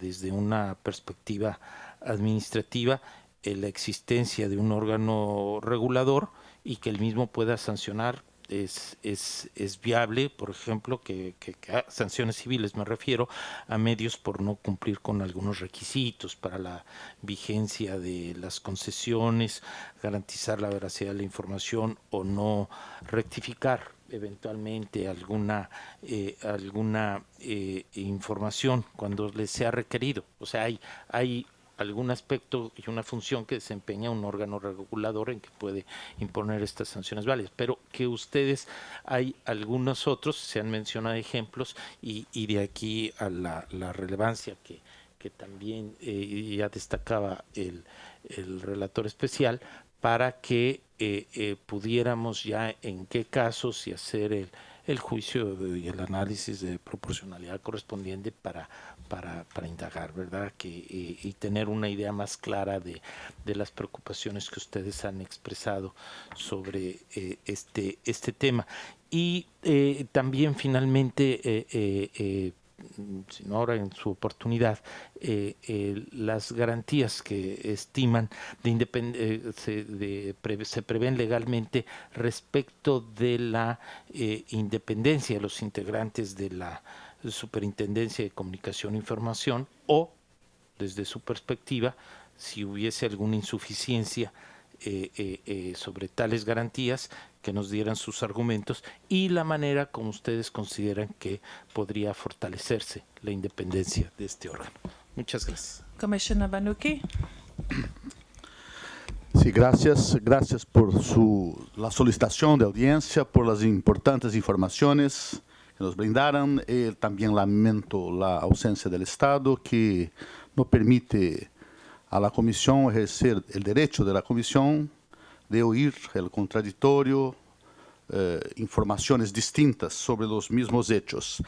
desde una perspectiva administrativa, eh, la existencia de un órgano regulador y que el mismo pueda sancionar es, es, viable, por ejemplo, que, sanciones civiles me refiero a medios por no cumplir con algunos requisitos para la vigencia de las concesiones, garantizar la veracidad de la información o no rectificar eventualmente alguna eh, alguna eh, información cuando le sea requerido. O sea, hay, hay algún aspecto y una función que desempeña un órgano regulador en que puede imponer estas sanciones válidas. pero que ustedes hay algunos otros, se han mencionado ejemplos y, y de aquí a la, relevancia que, también eh, ya destacaba el, el, relator especial, para que eh, eh, pudiéramos ya en qué casos y hacer el, el juicio y el análisis de proporcionalidad correspondiente para, para, para indagar, ¿verdad? Que, eh, y, tener una idea más clara de, de, las preocupaciones que ustedes han expresado sobre eh, este, este tema. Y eh, también finalmente eh, Mm, sino ahora en su oportunidad, eh, eh, las garantías que estiman de, eh, se, prevén legalmente respecto de la independencia de los integrantes de la Superintendencia de Comunicación e Información o, desde su perspectiva, si hubiese alguna insuficiencia sobre tales garantías, que nos dieran sus argumentos y la manera como ustedes consideran que podría fortalecerse la independencia de este órgano. Muchas gracias. Commissioner Banuki. Sí, gracias. Gracias por su, la solicitación de audiencia, por las importantes informaciones que nos brindaron. también lamento la ausencia del Estado que no permite a la Comisión ejercer el derecho de la Comisión de oír el contradictorio, eh, informaciones distintas sobre los mismos hechos.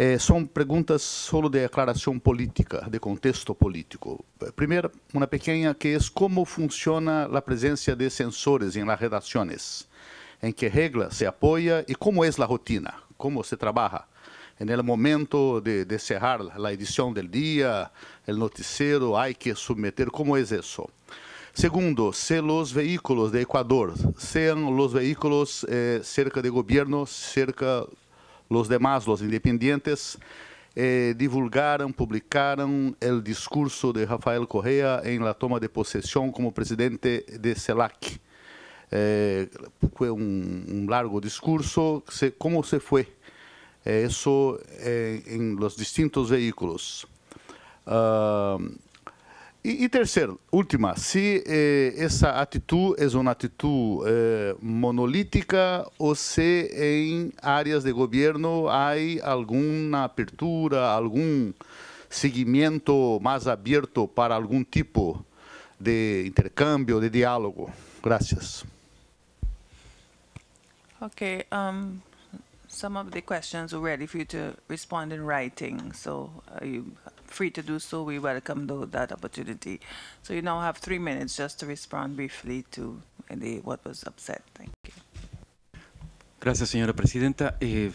Eh, são perguntas solo de declaração política, de contexto político. Primeiro, uma pequena que é como funciona a presença de sensores em las redações, em que regra se apoia e como é a rotina, como se trabalha. En el momento de, de cerrar a edição do dia, o noticiero, há que submeter, como é es isso? Segundo, se os veículos de Equador sean os veículos eh, cerca de governo, cerca los demás, los independientes, eh, divulgaram, publicaram o discurso de Rafael Correa em la toma de posesión como presidente de CELAC. Eh, foi um, um, largo discurso. Se, como se foi eh, isso eh, em los distintos veículos? Uh, ah, e, e terceiro, última, se eh, essa atitude é uma atitude eh, monolítica ou se em áreas de governo há alguma abertura, algum seguimento mais aberto para algum tipo de intercâmbio, de diálogo. Graças. Ok. um, some of the questions were ready for you to respond in writing, so you, free to do so, we welcome that opportunity. So you now have three minutes just to respond briefly to what was upset. Thank you. Gracias, señora presidenta. Eh,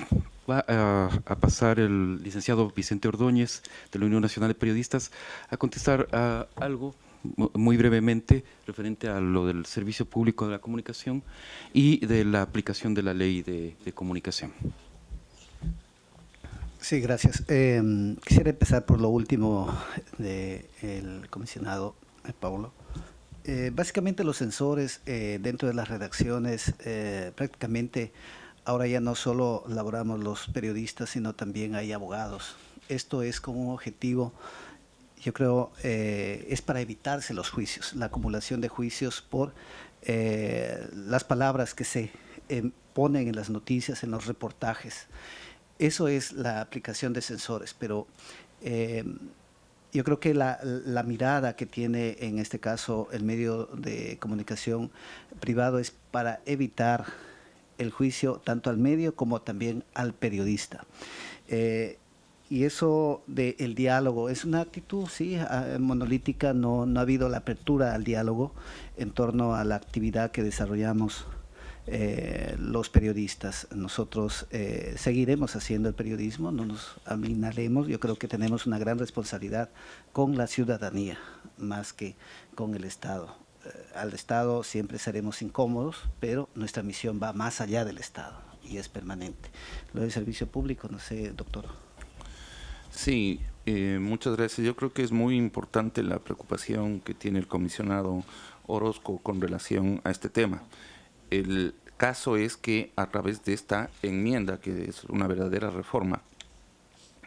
va a, pasar el licenciado Vicente Ordóñez de la Unión Nacional de Periodistas a contestar algo muy brevemente referente a lo del servicio público de la comunicación y de la aplicación de la ley de comunicación. Sí, gracias. Em, quisiera empezar por lo último del comisionado eh, Pablo. Eh, básicamente los sensores eh, dentro de las redacciones prácticamente ahora ya no solo laboramos los periodistas, sino también hay abogados. Esto es como un objetivo, yo creo, es para evitarse los juicios, la acumulación de juicios por las palabras que se em, ponen en las noticias, en los reportajes. Eso es la aplicación de sensores, pero eh, yo creo que la, mirada que tiene en este caso el medio de comunicación privado es para evitar el juicio tanto al medio como también al periodista. Eh, y eso del diálogo es una actitud, sí, ah, monolítica, no, no ha habido la apertura al diálogo en torno a la actividad que desarrollamos eh, los periodistas. Nosotros eh, seguiremos haciendo el periodismo, no nos aminaremos. Yo creo que tenemos una gran responsabilidad con la ciudadanía, más que con el Estado. Eh, al Estado siempre seremos incómodos, pero nuestra misión va más allá del Estado y es permanente. Lo del servicio público, no sé, doctor. Sí, eh, muchas gracias. Yo creo que es muy importante la preocupación que tiene el comisionado Orozco con relación a este tema. El caso es que a través de esta enmienda, que es una verdadera reforma,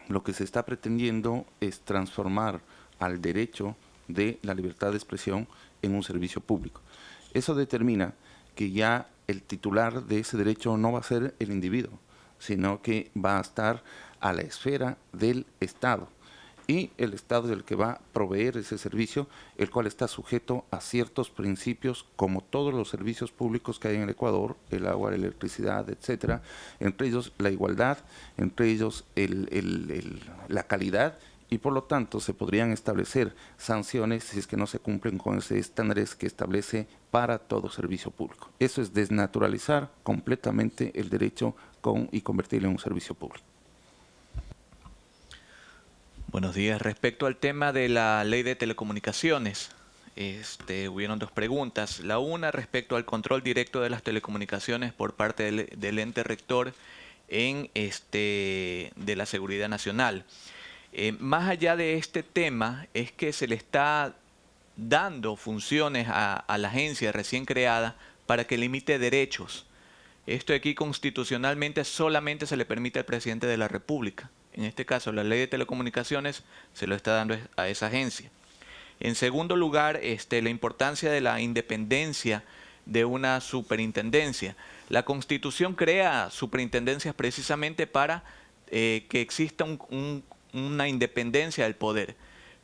lo que se está pretendiendo es transformar al derecho de la libertad de expresión en un servicio público. Eso determina que ya el titular de ese derecho no va a ser el individuo, sino que va a estar a la esfera del Estado y el Estado del el que va a proveer ese servicio, el cual está sujeto a ciertos principios, como todos los servicios públicos que hay en el Ecuador, el agua, la electricidad, etcétera, entre ellos la igualdad, entre ellos la calidad y por lo tanto se podrían establecer sanciones si es que no se cumplen con ese estándares que establece para todo servicio público. Eso es desnaturalizar completamente el derecho y convertirlo en un servicio público. Buenos días. Respecto al tema de la ley de telecomunicaciones, este, hubieron dos preguntas. La una respecto al control directo de las telecomunicaciones por parte del, ente rector en este, de la seguridad nacional. Eh, más allá de este tema, es que se le está dando funciones a la agencia recién creada para que limite derechos. Esto aquí constitucionalmente solamente se le permite al presidente de la República en este caso la ley de telecomunicaciones, se lo está dando a esa agencia. En segundo lugar, este, la importancia de la independencia de una superintendencia. La constitución crea superintendencias precisamente para eh, que exista una independencia del poder.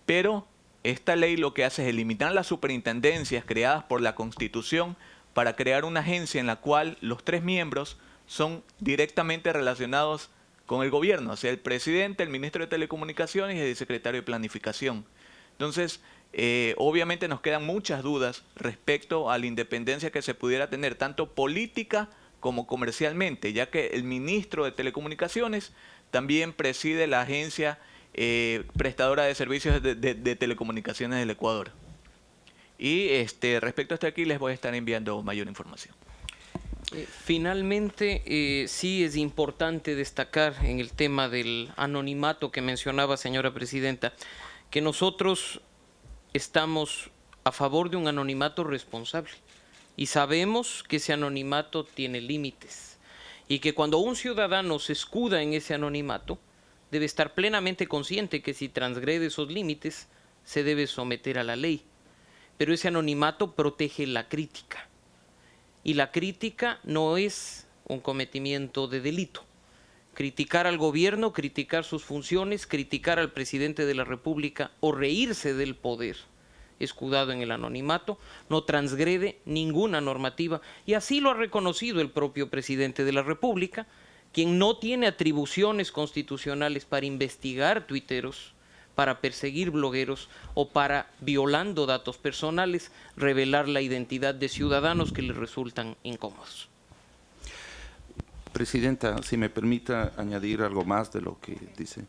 Pero esta ley lo que hace es eliminar las superintendencias creadas por la constitución para crear una agencia en la cual los tres miembros son directamente relacionados con el gobierno, sea, el presidente, el ministro de Telecomunicaciones y el secretario de Planificación. Entonces, eh, obviamente nos quedan muchas dudas respecto a la independencia que se pudiera tener, tanto política como comercialmente, ya que el ministro de Telecomunicaciones también preside la agencia eh, prestadora de servicios de, telecomunicaciones del Ecuador. Y este, respecto esto aquí les voy a estar enviando mayor información. Eh, finalmente, eh, sí es importante destacar en el tema del anonimato que mencionaba, señora presidenta, que nosotros estamos a favor de un anonimato responsable y sabemos que ese anonimato tiene límites y que cuando un ciudadano se escuda en ese anonimato, debe estar plenamente consciente que si transgrede esos límites, se debe someter a la ley. Pero ese anonimato protege la crítica y la crítica no es un cometimiento de delito. Criticar al gobierno, criticar sus funciones, criticar al presidente de la República o reírse del poder escudado en el anonimato, no transgrede ninguna normativa y así lo ha reconocido el propio presidente de la República, quien no tiene atribuciones constitucionales para investigar tuiteros para perseguir blogueros o para, violando datos personales, revelar la identidad de ciudadanos que les resultan incómodos. Presidenta, si me permita añadir algo más de lo que dice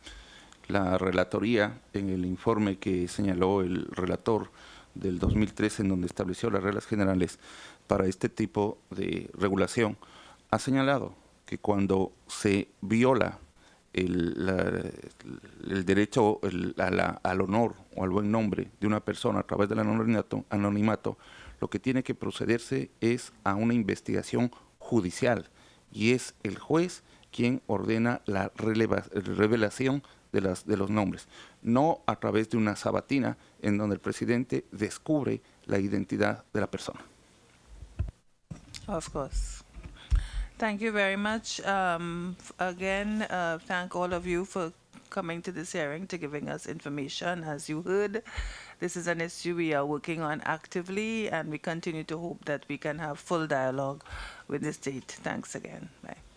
la relatoría en el informe que señaló el relator del 2013 en donde estableció las reglas generales para este tipo de regulación, ha señalado que cuando se viola el, derecho al honor o al buen nombre de una persona a través del anonimato, lo que tiene que procederse es a una investigación judicial y es el juez quien ordena la revelación de, las, de los nombres, no a través de una sabatina en donde el presidente descubre la identidad de la persona. Of course. Thank you very much. Um, again, uh, thank all of you for coming to this hearing to giving us information. As you heard, this is an issue we are working on actively, and we continue to hope that we can have full dialogue with the state. Thanks again. Bye.